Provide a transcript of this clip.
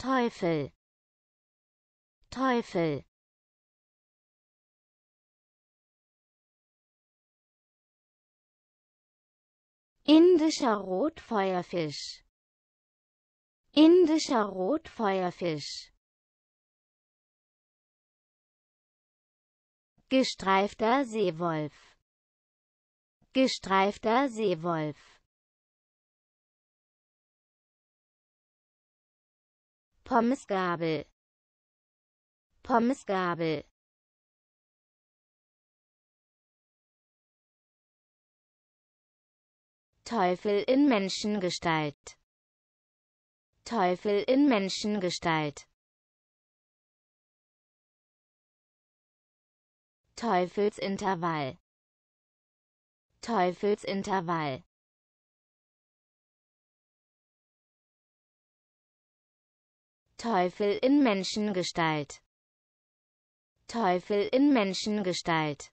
Teufel Teufel Indischer Rotfeuerfisch Indischer Rotfeuerfisch Gestreifter Seewolf Gestreifter Seewolf Pommesgabel Pommesgabel Teufel in Menschengestalt Teufel in Menschengestalt Teufelsintervall Teufelsintervall Teufel in Menschengestalt. Teufel in Menschengestalt.